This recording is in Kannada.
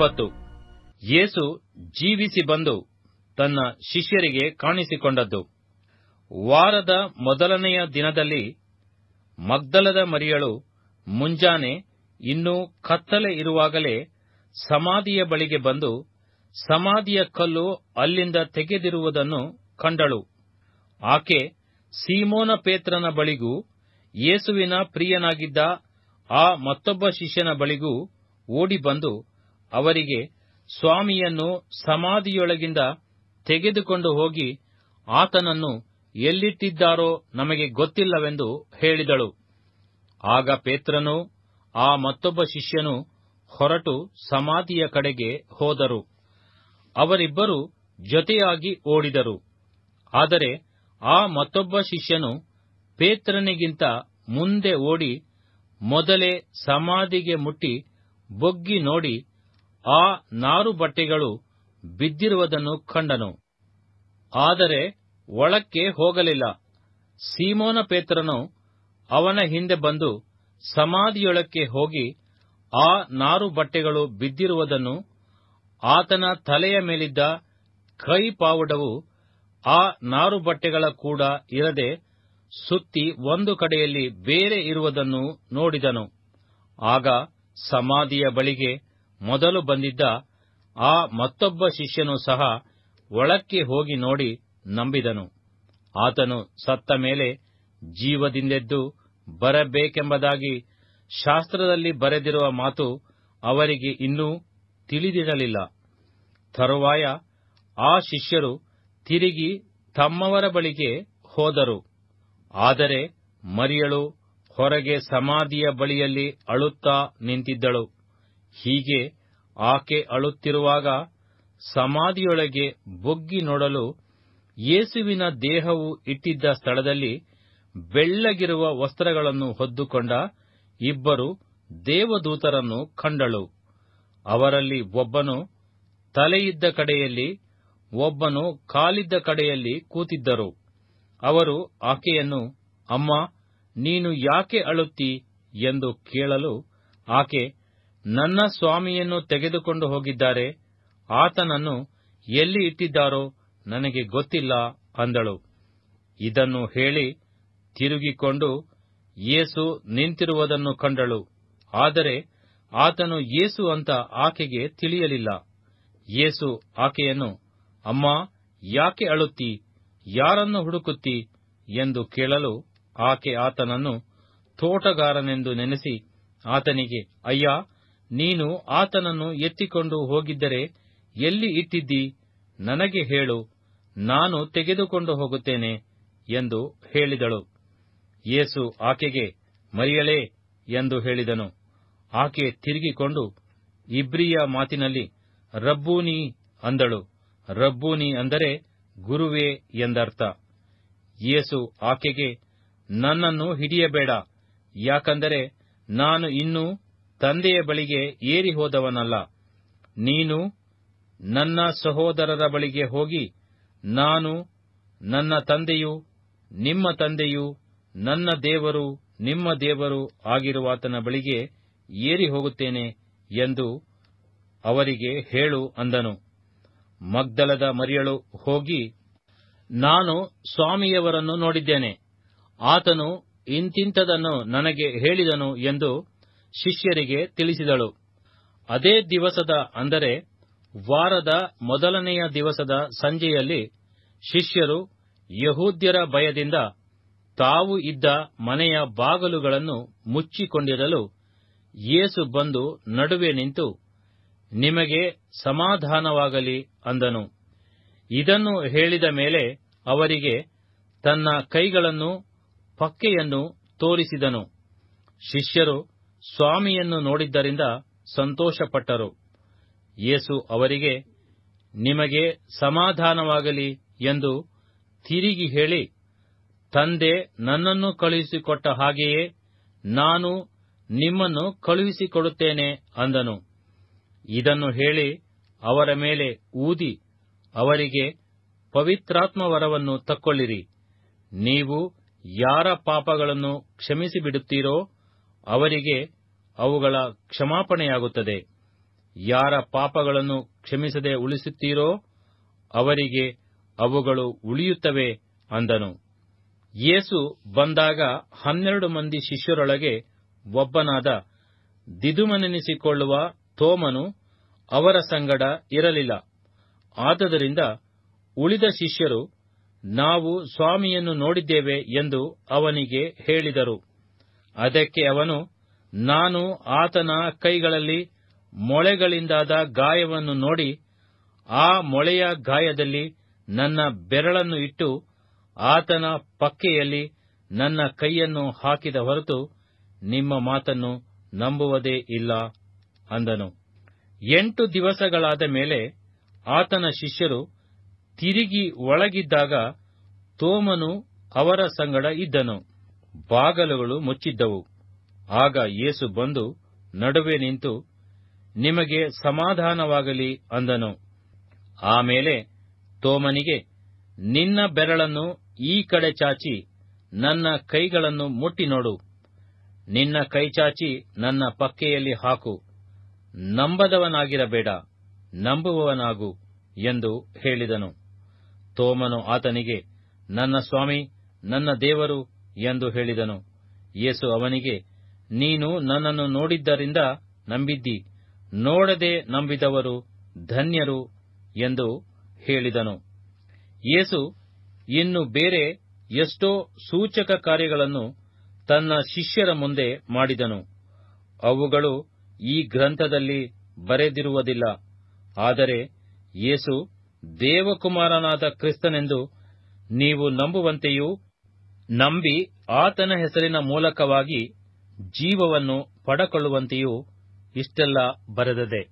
ಇಪ್ಪತ್ತು ಯೇಸು ಜೀವಿಸಿ ಬಂದು ತನ್ನ ಶಿಷ್ಯರಿಗೆ ಕಾಣಿಸಿಕೊಂಡದ್ದು ವಾರದ ಮೊದಲನೆಯ ದಿನದಲ್ಲಿ ಮಗ್ದಲದ ಮರಿಯಳು ಮುಂಜಾನೆ ಇನ್ನೂ ಕತ್ತಲೆ ಇರುವಾಗಲೇ ಸಮಾಧಿಯ ಬಳಿಗೆ ಬಂದು ಸಮಾಧಿಯ ಕಲ್ಲು ಅಲ್ಲಿಂದ ತೆಗೆದಿರುವುದನ್ನು ಕಂಡಳು ಆಕೆ ಸೀಮೋನ ಪೇತ್ರನ ಬಳಿಗೂ ಯೇಸುವಿನ ಪ್ರಿಯನಾಗಿದ್ದ ಆ ಮತ್ತೊಬ್ಬ ಶಿಷ್ಯನ ಬಳಿಗೂ ಓಡಿಬಂದು ಅವರಿಗೆ ಸ್ವಾಮಿಯನ್ನು ಸಮಾಧಿಯೊಳಗಿಂದ ತೆಗೆದುಕೊಂಡು ಹೋಗಿ ಆತನನ್ನು ಎಲ್ಲಿಟ್ಟಿದ್ದಾರೋ ನಮಗೆ ಗೊತ್ತಿಲ್ಲವೆಂದು ಹೇಳಿದಳು ಆಗ ಪೇತ್ರನು ಆ ಮತ್ತೊಬ್ಬ ಶಿಷ್ಯನು ಹೊರಟು ಸಮಾಧಿಯ ಕಡೆಗೆ ಹೋದರು ಅವರಿಬ್ಬರು ಜೊತೆಯಾಗಿ ಓಡಿದರು ಆದರೆ ಆ ಮತ್ತೊಬ್ಬ ಶಿಷ್ಯನು ಪೇತ್ರನಿಗಿಂತ ಮುಂದೆ ಓಡಿ ಮೊದಲೇ ಸಮಾಧಿಗೆ ಮುಟ್ಟಿ ಬೊಗ್ಗಿ ನೋಡಿ ಆ ನಾರು ಬಟ್ಟೆಗಳು ಬಿದ್ದಿರುವುದನ್ನು ಕಂಡನು ಆದರೆ ಒಳಕ್ಕೆ ಹೋಗಲಿಲ್ಲ ಸೀಮೋನ ಪೇತ್ರನು ಅವನ ಹಿಂದೆ ಬಂದು ಸಮಾಧಿಯೊಳಕ್ಕೆ ಹೋಗಿ ಆ ನಾರು ಬಟ್ಟೆಗಳು ಬಿದ್ದಿರುವುದನ್ನು ಆತನ ತಲೆಯ ಮೇಲಿದ್ದ ಕೈ ಪಾವುಡವು ಆ ನಾರು ಬಟ್ಟೆಗಳ ಕೂಡ ಇರದೆ ಸುತ್ತಿ ಒಂದು ಕಡೆಯಲ್ಲಿ ಬೇರೆ ಇರುವುದನ್ನು ನೋಡಿದನು ಆಗ ಸಮಾಧಿಯ ಬಳಿಗೆ ಮೊದಲು ಬಂದಿದ್ದ ಆ ಮತ್ತೊಬ್ಬ ಶಿಷ್ಯನು ಸಹ ಒಳಕ್ಕೆ ಹೋಗಿ ನೋಡಿ ನಂಬಿದನು ಆತನು ಸತ್ತ ಮೇಲೆ ಜೀವದಿಂದೆದ್ದು ಬರಬೇಕೆಂಬುದಾಗಿ ಶಾಸ್ತ್ರದಲ್ಲಿ ಬರೆದಿರುವ ಮಾತು ಅವರಿಗೆ ಇನ್ನೂ ತಿಳಿದಿರಲಿಲ್ಲ ತರುವಾಯ ಆ ಶಿಷ್ಯರು ತಿರುಗಿ ತಮ್ಮವರ ಬಳಿಗೆ ಹೋದರು ಆದರೆ ಮರಿಯಳು ಹೊರಗೆ ಸಮಾಧಿಯ ಬಳಿಯಲ್ಲಿ ಅಳುತ್ತಾ ನಿಂತಿದ್ದಳು ಹೀಗೆ ಆಕೆ ಅಳುತ್ತಿರುವಾಗ ಸಮಾಧಿಯೊಳಗೆ ಬೊಗ್ಗಿ ನೋಡಲು ಯೇಸುವಿನ ದೇಹವು ಇಟ್ಟಿದ್ದ ಸ್ಥಳದಲ್ಲಿ ಬೆಳ್ಳಗಿರುವ ವಸ್ತ್ರಗಳನ್ನು ಹೊದ್ದುಕೊಂಡ ಇಬ್ಬರು ದೇವದೂತರನ್ನು ಕಂಡಳು ಅವರಲ್ಲಿ ಒಬ್ಬನು ತಲೆಯಿದ್ದ ಕಡೆಯಲ್ಲಿ ಒಬ್ಬನು ಕಾಲಿದ್ದ ಕಡೆಯಲ್ಲಿ ಕೂತಿದ್ದರು ಅವರು ಆಕೆಯನ್ನು ಅಮ್ಮ ನೀನು ಯಾಕೆ ಅಳುತ್ತಿ ಎಂದು ಕೇಳಲು ಆಕೆ ನನ್ನ ಸ್ವಾಮಿಯನ್ನು ತೆಗೆದುಕೊಂಡು ಹೋಗಿದ್ದಾರೆ ಆತನನ್ನು ಎಲ್ಲಿ ಇಟ್ಟಿದ್ದಾರೋ ನನಗೆ ಗೊತ್ತಿಲ್ಲ ಅಂದಳು ಇದನ್ನು ಹೇಳಿ ತಿರುಗಿಕೊಂಡು ಯೇಸು ನಿಂತಿರುವುದನ್ನು ಕಂಡಳು ಆದರೆ ಆತನು ಯೇಸು ಅಂತ ಆಕೆಗೆ ತಿಳಿಯಲಿಲ್ಲ ಯೇಸು ಆಕೆಯನ್ನು ಅಮ್ಮ ಯಾಕೆ ಅಳುತ್ತಿ ಯಾರನ್ನು ಹುಡುಕುತ್ತಿ ಎಂದು ಕೇಳಲು ಆಕೆ ಆತನನ್ನು ತೋಟಗಾರನೆಂದು ನೆನೆಸಿ ಆತನಿಗೆ ಅಯ್ಯ ನೀನು ಆತನನ್ನು ಎತ್ತಿಕೊಂಡು ಹೋಗಿದ್ದರೆ ಎಲ್ಲಿ ಇಟ್ಟಿದ್ದಿ ನನಗೆ ಹೇಳು ನಾನು ತೆಗೆದುಕೊಂಡು ಹೋಗುತ್ತೇನೆ ಎಂದು ಹೇಳಿದಳು ಯೇಸು ಆಕೆಗೆ ಮರೆಯಲೇ ಎಂದು ಹೇಳಿದನು ಆಕೆ ತಿರುಗಿಕೊಂಡು ಇಬ್ರಿಯ ಮಾತಿನಲ್ಲಿ ರಬ್ಬೂನಿ ಅಂದಳು ರಬ್ಬೂನಿ ಅಂದರೆ ಗುರುವೇ ಎಂದರ್ಥ ಯೇಸು ಆಕೆಗೆ ನನ್ನನ್ನು ಹಿಡಿಯಬೇಡ ಯಾಕಂದರೆ ನಾನು ಇನ್ನೂ ತಂದೆಯ ಬಳಿಗೆ ಏರಿ ಹೋದವನಲ್ಲ ನೀನು ನನ್ನ ಸಹೋದರರ ಬಳಿಗೆ ಹೋಗಿ ನಾನು ನನ್ನ ತಂದೆಯು ನಿಮ್ಮ ತಂದೆಯು ನನ್ನ ದೇವರು ನಿಮ್ಮ ದೇವರು ಆಗಿರುವಾತನ ಬಳಿಗೆ ಏರಿ ಹೋಗುತ್ತೇನೆ ಎಂದು ಅವರಿಗೆ ಹೇಳು ಅಂದನು ಮಗ್ದಲದ ಮರಿಯಳು ಹೋಗಿ ನಾನು ಸ್ವಾಮಿಯವರನ್ನು ನೋಡಿದ್ದೇನೆ ಆತನು ಇಂತಿಂತದನ್ನು ನನಗೆ ಹೇಳಿದನು ಎಂದು ಶಿಷ್ಯರಿಗೆ ತಿಳಿಸಿದಳು ಅದೇ ದಿವಸದ ಅಂದರೆ ವಾರದ ಮೊದಲನೆಯ ದಿವಸದ ಸಂಜೆಯಲ್ಲಿ ಶಿಷ್ಯರು ಯಹೂದ್ಯರ ಭಯದಿಂದ ತಾವು ಇದ್ದ ಮನೆಯ ಬಾಗಲುಗಳನ್ನು ಮುಚ್ಚಿಕೊಂಡಿರಲು ಯೇಸು ಬಂದು ನಡುವೆ ನಿಂತು ನಿಮಗೆ ಸಮಾಧಾನವಾಗಲಿ ಅಂದನು ಇದನ್ನು ಹೇಳಿದ ಮೇಲೆ ಅವರಿಗೆ ತನ್ನ ಕೈಗಳನ್ನು ಪಕ್ಕೆಯನ್ನು ತೋರಿಸಿದನು ಶಿಷ್ಯರು ಸ್ವಾಮಿಯನ್ನು ನೋಡಿದ್ದರಿಂದ ಸಂತೋಷಪಟ್ಟರು ಯೇಸು ಅವರಿಗೆ ನಿಮಗೆ ಸಮಾಧಾನವಾಗಲಿ ಎಂದು ತಿರುಗಿ ಹೇಳಿ ತಂದೆ ನನ್ನನ್ನು ಕಳುಹಿಸಿಕೊಟ್ಟ ಹಾಗೆಯೇ ನಾನು ನಿಮ್ಮನ್ನು ಕಳುಹಿಸಿಕೊಡುತ್ತೇನೆ ಅಂದನು ಇದನ್ನು ಹೇಳಿ ಅವರ ಮೇಲೆ ಊದಿ ಅವರಿಗೆ ಪವಿತ್ರಾತ್ಮವರವನ್ನು ತಕ್ಕೊಳ್ಳಿರಿ ನೀವು ಯಾರ ಪಾಪಗಳನ್ನು ಕ್ಷಮಿಸಿಬಿಡುತ್ತೀರೋ ಅವರಿಗೆ ಅವುಗಳ ಕ್ಷಮಾಪಣೆಯಾಗುತ್ತದೆ ಯಾರ ಪಾಪಗಳನ್ನು ಕ್ಷಮಿಸದೆ ಉಳಿಸುತ್ತೀರೋ ಅವರಿಗೆ ಅವುಗಳು ಉಳಿಯುತ್ತವೆ ಅಂದನು ಯೇಸು ಬಂದಾಗ ಹನ್ನೆರಡು ಮಂದಿ ಶಿಷ್ಯರೊಳಗೆ ಒಬ್ಬನಾದ ದಿದುಮನೆನಿಸಿಕೊಳ್ಳುವ ತೋಮನು ಅವರ ಸಂಗಡ ಇರಲಿಲ್ಲ ಆದ್ದರಿಂದ ಉಳಿದ ಶಿಷ್ಯರು ನಾವು ಸ್ವಾಮಿಯನ್ನು ನೋಡಿದ್ದೇವೆ ಎಂದು ಅವನಿಗೆ ಹೇಳಿದರು ಅದಕ್ಕೆ ಅವನು ನಾನು ಆತನ ಕೈಗಳಲ್ಲಿ ಮೊಳೆಗಳಿಂದಾದ ಗಾಯವನ್ನು ನೋಡಿ ಆ ಮೊಳೆಯ ಗಾಯದಲ್ಲಿ ನನ್ನ ಬೆರಳನ್ನು ಇಟ್ಟು ಆತನ ಪಕ್ಕೆಯಲ್ಲಿ ನನ್ನ ಕೈಯನ್ನು ಹಾಕಿದ ಹೊರತು ನಿಮ್ಮ ಮಾತನ್ನು ನಂಬುವುದೇ ಇಲ್ಲ ಅಂದನು ಎಂಟು ದಿವಸಗಳಾದ ಮೇಲೆ ಆತನ ಶಿಷ್ಯರು ತಿರುಗಿ ಒಳಗಿದ್ದಾಗ ತೋಮನು ಅವರ ಸಂಗಡ ಇದ್ದನು ಬಾಗಲುಗಳು ಮುಚ್ಚಿದ್ದವು ಆಗ ಯೇಸು ಬಂದು ನಡುವೆ ನಿಂತು ನಿಮಗೆ ಸಮಾಧಾನವಾಗಲಿ ಅಂದನು ಆಮೇಲೆ ತೋಮನಿಗೆ ನಿನ್ನ ಬೆರಳನ್ನು ಈ ಕಡೆ ಚಾಚಿ ನನ್ನ ಕೈಗಳನ್ನು ಮುಟ್ಟಿ ನೋಡು ನಿನ್ನ ಕೈ ಚಾಚಿ ನನ್ನ ಪಕ್ಕೆಯಲ್ಲಿ ಹಾಕು ನಂಬದವನಾಗಿರಬೇಡ ನಂಬುವವನಾಗು ಎಂದು ಹೇಳಿದನು ತೋಮನು ಆತನಿಗೆ ನನ್ನ ಸ್ವಾಮಿ ನನ್ನ ದೇವರು ಎಂದು ಹೇಳಿದನು ಯೇಸು ಅವನಿಗೆ ನೀನು ನನ್ನನ್ನು ನೋಡಿದ್ದರಿಂದ ನಂಬಿದ್ದಿ ನೋಡದೆ ನಂಬಿದವರು ಧನ್ಯರು ಎಂದು ಹೇಳಿದನು ಯೇಸು ಇನ್ನು ಬೇರೆ ಎಷ್ಟೋ ಸೂಚಕ ಕಾರ್ಯಗಳನ್ನು ತನ್ನ ಶಿಷ್ಯರ ಮುಂದೆ ಮಾಡಿದನು ಅವುಗಳು ಈ ಗ್ರಂಥದಲ್ಲಿ ಬರೆದಿರುವುದಿಲ್ಲ ಆದರೆ ಯೇಸು ದೇವಕುಮಾರನಾದ ಕ್ರಿಸ್ತನೆಂದು ನೀವು ನಂಬುವಂತೆಯೂ ನಂಬಿ ಆತನ ಹೆಸರಿನ ಮೂಲಕವಾಗಿ ಜೀವವನ್ನು ಪಡಕೊಳ್ಳುವಂತೆಯೂ ಇಷ್ಟೆಲ್ಲ ಬರೆದದೆ